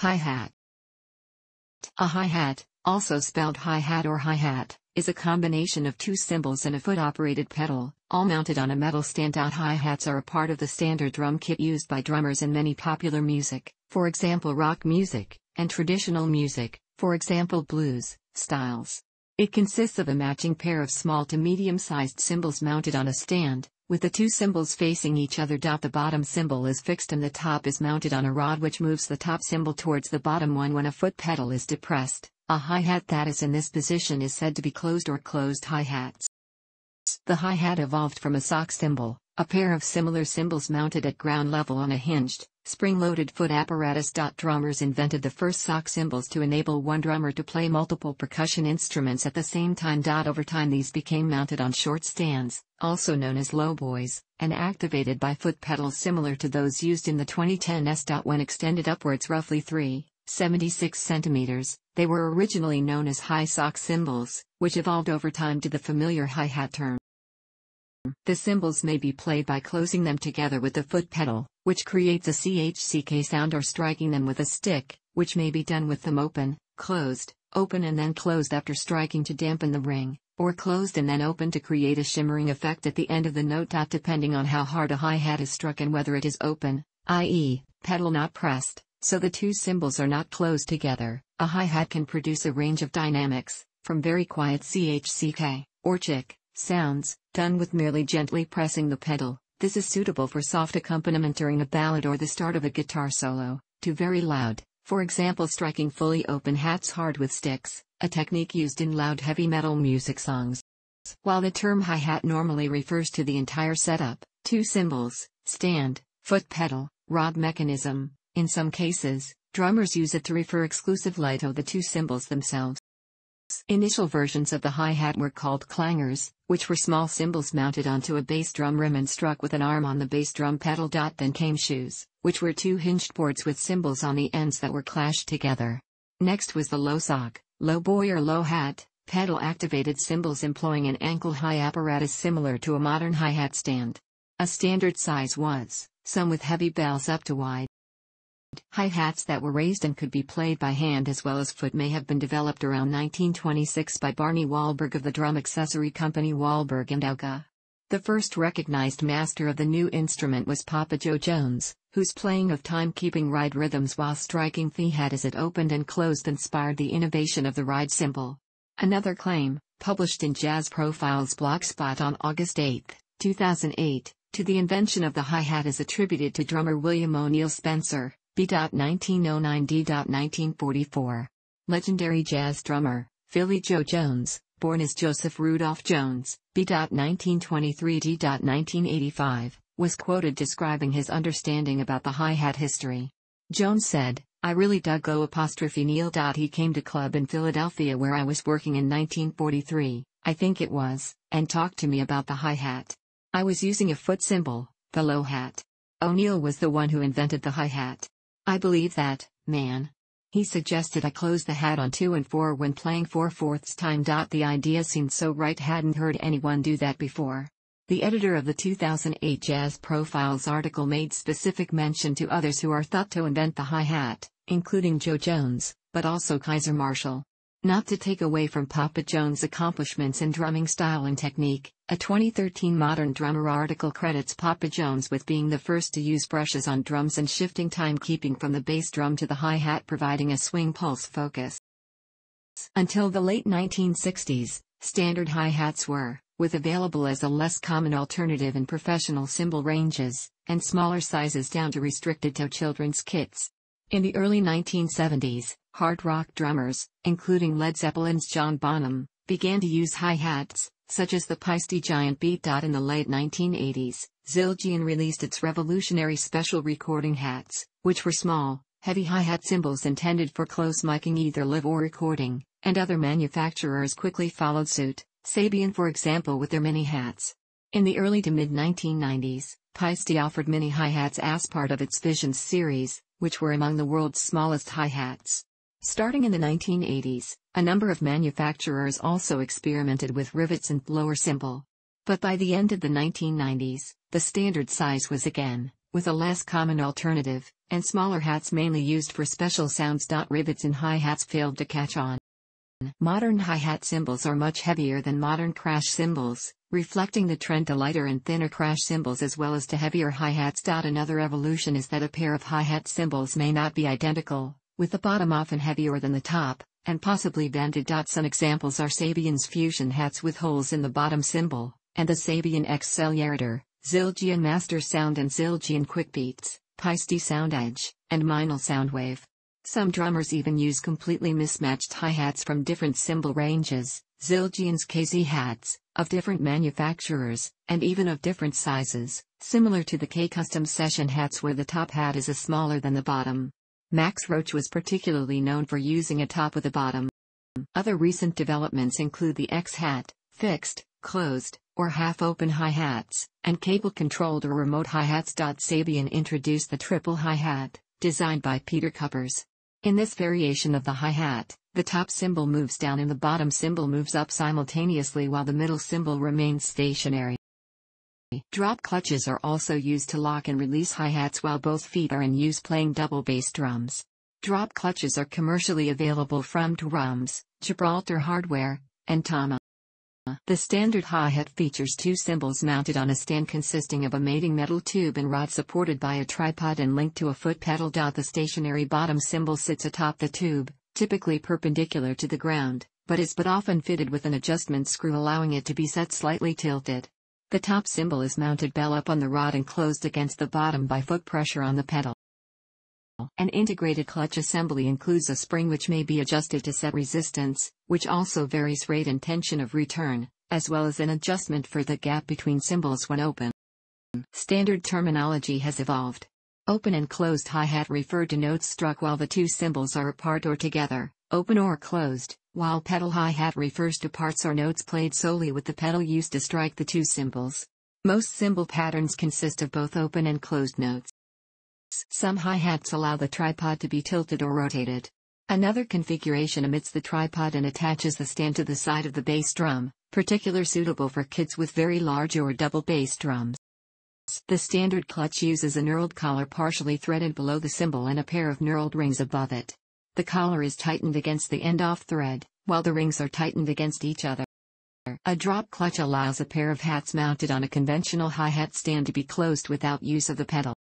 Hi-hat A hi-hat, also spelled hi-hat or hi-hat, is a combination of two cymbals and a foot-operated pedal, all mounted on a metal standout hi-hats are a part of the standard drum kit used by drummers in many popular music, for example rock music, and traditional music, for example blues, styles. It consists of a matching pair of small to medium-sized cymbals mounted on a stand, with the two symbols facing each other. The bottom symbol is fixed and the top is mounted on a rod which moves the top symbol towards the bottom one when a foot pedal is depressed. A hi-hat that is in this position is said to be closed or closed hi-hats. The hi-hat evolved from a sock symbol. A pair of similar cymbals mounted at ground level on a hinged, spring-loaded foot apparatus. Drummers invented the first sock cymbals to enable one drummer to play multiple percussion instruments at the same time. Over time these became mounted on short stands, also known as lowboys, and activated by foot pedals similar to those used in the 2010s. When extended upwards roughly 3, 76 centimeters, they were originally known as high sock cymbals, which evolved over time to the familiar hi-hat term. The cymbals may be played by closing them together with the foot pedal, which creates a CHCK sound or striking them with a stick, which may be done with them open, closed, open and then closed after striking to dampen the ring, or closed and then open to create a shimmering effect at the end of the note. Depending on how hard a hi-hat is struck and whether it is open, i.e., pedal not pressed, so the two cymbals are not closed together, a hi-hat can produce a range of dynamics, from very quiet CHCK, or chick, sounds, done with merely gently pressing the pedal. This is suitable for soft accompaniment during a ballad or the start of a guitar solo, to very loud, for example striking fully open hats hard with sticks, a technique used in loud heavy metal music songs. While the term hi-hat normally refers to the entire setup, two cymbals, stand, foot pedal, rod mechanism, in some cases, drummers use it to refer exclusively to the two cymbals themselves. Initial versions of the hi-hat were called clangers, which were small cymbals mounted onto a bass drum rim and struck with an arm on the bass drum pedal. Then came shoes, which were two hinged boards with cymbals on the ends that were clashed together. Next was the low sock, low boy or low hat, pedal-activated cymbals employing an ankle-high apparatus similar to a modern hi-hat stand. A standard size was, some with heavy bells up to wide, Hi-hats that were raised and could be played by hand as well as foot may have been developed around 1926 by Barney Wahlberg of the drum accessory company Wahlberg & Auga. The first recognized master of the new instrument was Papa Joe Jones, whose playing of timekeeping ride rhythms while striking the hat as it opened and closed inspired the innovation of the ride cymbal. Another claim, published in Jazz Profiles Blockspot on August 8, 2008, to the invention of the hi-hat is attributed to drummer William O'Neill Spencer. B.1909D.1944. Legendary jazz drummer, Philly Joe Jones, born as Joseph Rudolph Jones, B.1923D.1985, was quoted describing his understanding about the hi-hat history. Jones said, I really dug O'Neil. apostrophe Neil. He came to club in Philadelphia where I was working in 1943, I think it was, and talked to me about the hi-hat. I was using a foot cymbal, the low hat. O'Neill was the one who invented the hi-hat. I believe that, man. He suggested I close the hat on 2 and 4 when playing 4 fourths time. The idea seemed so right, hadn't heard anyone do that before. The editor of the 2008 Jazz Profiles article made specific mention to others who are thought to invent the hi hat, including Joe Jones, but also Kaiser Marshall, not to take away from Papa Jones' accomplishments in drumming style and technique, a 2013 Modern Drummer article credits Papa Jones with being the first to use brushes on drums and shifting timekeeping from the bass drum to the hi-hat providing a swing pulse focus. Until the late 1960s, standard hi-hats were, with available as a less common alternative in professional cymbal ranges, and smaller sizes down to restricted to children's kits. In the early 1970s, hard rock drummers, including Led Zeppelin's John Bonham, began to use hi-hats, such as the Peisty Giant Beat. In the late 1980s, Zildjian released its revolutionary special recording hats, which were small, heavy hi-hat cymbals intended for close miking either live or recording, and other manufacturers quickly followed suit, Sabian for example with their mini hats. In the early to mid-1990s, Peisty offered mini hi-hats as part of its Visions series, which were among the world's smallest hi-hats. Starting in the 1980s, a number of manufacturers also experimented with rivets and lower cymbal. But by the end of the 1990s, the standard size was again, with a less common alternative, and smaller hats mainly used for special sounds. Rivets and hi-hats failed to catch on. Modern hi-hat cymbals are much heavier than modern crash cymbals, reflecting the trend to lighter and thinner crash cymbals as well as to heavier hi-hats. Another evolution is that a pair of hi-hat cymbals may not be identical, with the bottom often heavier than the top, and possibly banded. Some examples are Sabian's fusion hats with holes in the bottom cymbal, and the Sabian Accelerator, Zildjian Master Sound and Zildjian Quickbeats, Paiste Sound Edge, and Minel Soundwave. Some drummers even use completely mismatched hi-hats from different cymbal ranges, Zildjian's KZ hats, of different manufacturers, and even of different sizes, similar to the K-Custom session hats where the top hat is a smaller than the bottom. Max Roach was particularly known for using a top with a bottom. Other recent developments include the X-hat, fixed, closed, or half-open hi-hats, and cable-controlled or remote hi-hats. Sabian introduced the triple hi-hat, designed by Peter Cuppers, in this variation of the hi-hat, the top cymbal moves down and the bottom cymbal moves up simultaneously while the middle cymbal remains stationary. Drop clutches are also used to lock and release hi-hats while both feet are in use playing double bass drums. Drop clutches are commercially available from Drums, Gibraltar Hardware, and Tama. The standard hi-hat features two cymbals mounted on a stand consisting of a mating metal tube and rod supported by a tripod and linked to a foot pedal. The stationary bottom cymbal sits atop the tube, typically perpendicular to the ground, but is but often fitted with an adjustment screw allowing it to be set slightly tilted. The top cymbal is mounted bell up on the rod and closed against the bottom by foot pressure on the pedal. An integrated clutch assembly includes a spring which may be adjusted to set resistance, which also varies rate and tension of return, as well as an adjustment for the gap between cymbals when open. Standard terminology has evolved. Open and closed hi-hat refer to notes struck while the two cymbals are apart or together, open or closed, while pedal hi-hat refers to parts or notes played solely with the pedal used to strike the two cymbals. Most cymbal patterns consist of both open and closed notes. Some hi-hats allow the tripod to be tilted or rotated. Another configuration omits the tripod and attaches the stand to the side of the bass drum, particular suitable for kids with very large or double bass drums. The standard clutch uses a knurled collar partially threaded below the cymbal and a pair of knurled rings above it. The collar is tightened against the end-off thread, while the rings are tightened against each other. A drop clutch allows a pair of hats mounted on a conventional hi-hat stand to be closed without use of the pedal.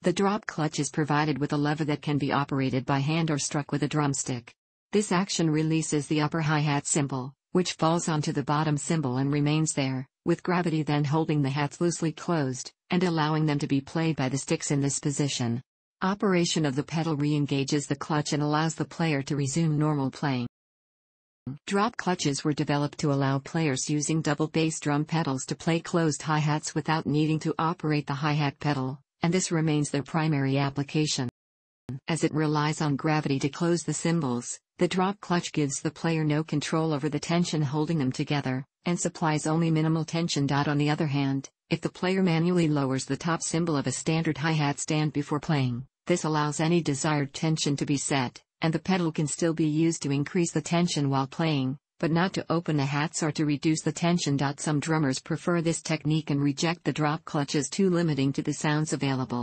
The drop clutch is provided with a lever that can be operated by hand or struck with a drumstick. This action releases the upper hi-hat cymbal, which falls onto the bottom cymbal and remains there, with gravity then holding the hats loosely closed, and allowing them to be played by the sticks in this position. Operation of the pedal re-engages the clutch and allows the player to resume normal playing. Drop clutches were developed to allow players using double bass drum pedals to play closed hi-hats without needing to operate the hi-hat pedal, and this remains their primary application. As it relies on gravity to close the cymbals, the drop clutch gives the player no control over the tension holding them together, and supplies only minimal tension. On the other hand, if the player manually lowers the top symbol of a standard hi-hat stand before playing, this allows any desired tension to be set, and the pedal can still be used to increase the tension while playing, but not to open the hats or to reduce the tension. Some drummers prefer this technique and reject the drop clutch as too limiting to the sounds available.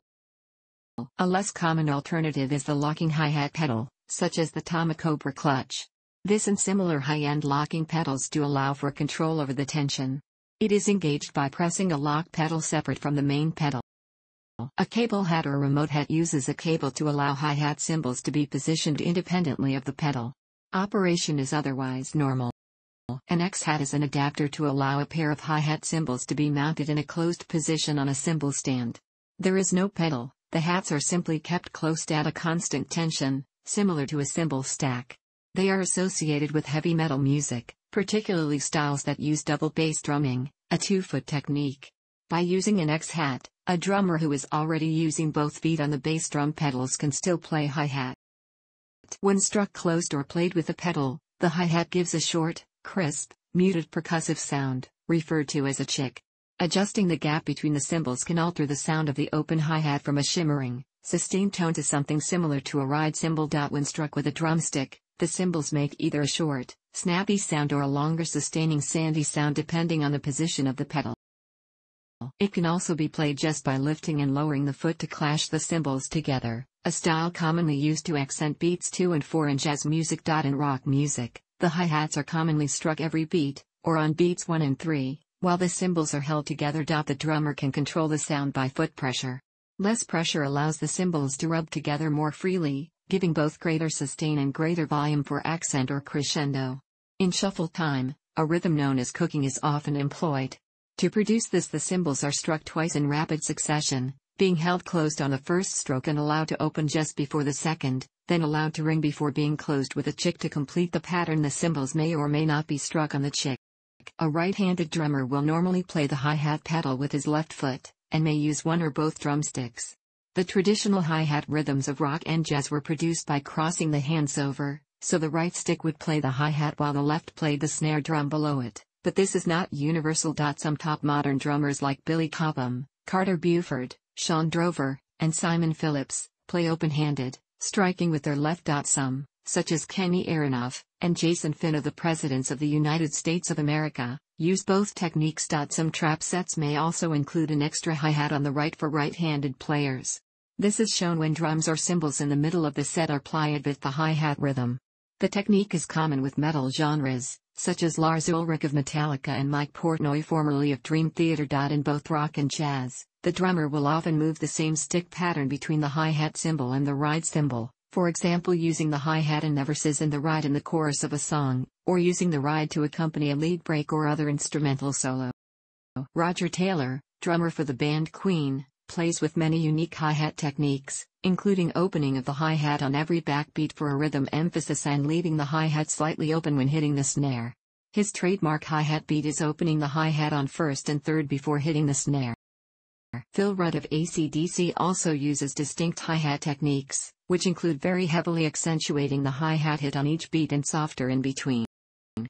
A less common alternative is the locking hi-hat pedal, such as the Tomacobra clutch. This and similar high-end locking pedals do allow for control over the tension. It is engaged by pressing a lock pedal separate from the main pedal. A cable hat or remote hat uses a cable to allow hi-hat cymbals to be positioned independently of the pedal. Operation is otherwise normal. An X-hat is an adapter to allow a pair of hi-hat cymbals to be mounted in a closed position on a cymbal stand. There is no pedal, the hats are simply kept closed at a constant tension, similar to a cymbal stack. They are associated with heavy metal music, particularly styles that use double bass drumming, a two-foot technique. By using an X-hat, a drummer who is already using both feet on the bass drum pedals can still play hi-hat. When struck closed or played with a pedal, the hi-hat gives a short, crisp, muted percussive sound, referred to as a chick. Adjusting the gap between the cymbals can alter the sound of the open hi-hat from a shimmering, sustained tone to something similar to a ride cymbal. When struck with a drumstick, the cymbals make either a short, snappy sound or a longer sustaining sandy sound depending on the position of the pedal. It can also be played just by lifting and lowering the foot to clash the cymbals together a style commonly used to accent beats 2 and 4 in jazz music. In rock music, the hi-hats are commonly struck every beat, or on beats 1 and 3, while the cymbals are held together. The drummer can control the sound by foot pressure. Less pressure allows the cymbals to rub together more freely, giving both greater sustain and greater volume for accent or crescendo. In shuffle time, a rhythm known as cooking is often employed. To produce this the cymbals are struck twice in rapid succession, being held closed on the first stroke and allowed to open just before the second, then allowed to ring before being closed with a chick to complete the pattern the cymbals may or may not be struck on the chick. A right-handed drummer will normally play the hi-hat pedal with his left foot, and may use one or both drumsticks. The traditional hi-hat rhythms of rock and jazz were produced by crossing the hands over, so the right stick would play the hi-hat while the left played the snare drum below it, but this is not universal. Some top modern drummers like Billy Cobham, Carter Buford, Sean Drover, and Simon Phillips, play open-handed, striking with their left. Some, such as Kenny Aronoff and Jason Finn of the Presidents of the United States of America, use both techniques. Some trap sets may also include an extra hi-hat on the right for right-handed players. This is shown when drums or cymbals in the middle of the set are plied with the hi-hat rhythm. The technique is common with metal genres, such as Lars Ulrich of Metallica and Mike Portnoy formerly of Dream Theater. In both rock and jazz, the drummer will often move the same stick pattern between the hi-hat cymbal and the ride cymbal, for example using the hi-hat and reverses in the ride in the chorus of a song, or using the ride to accompany a lead break or other instrumental solo. Roger Taylor, drummer for the band Queen, plays with many unique hi-hat techniques, including opening of the hi-hat on every backbeat for a rhythm emphasis and leaving the hi-hat slightly open when hitting the snare. His trademark hi-hat beat is opening the hi-hat on first and third before hitting the snare. Phil Rudd of ACDC also uses distinct hi-hat techniques, which include very heavily accentuating the hi-hat hit on each beat and softer in between.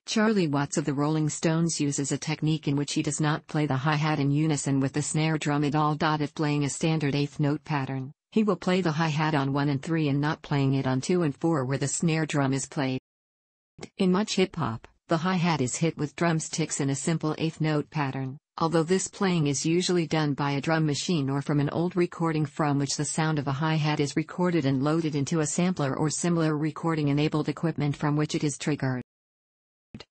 Charlie Watts of the Rolling Stones uses a technique in which he does not play the hi-hat in unison with the snare drum at all. If playing a standard eighth note pattern, he will play the hi-hat on 1 and 3 and not playing it on 2 and 4 where the snare drum is played. In much hip-hop, the hi-hat is hit with drumsticks in a simple eighth note pattern. Although this playing is usually done by a drum machine or from an old recording from which the sound of a hi-hat is recorded and loaded into a sampler or similar recording-enabled equipment from which it is triggered.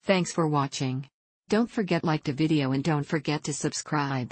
Thanks for watching. Don't forget like the video and don't forget to subscribe.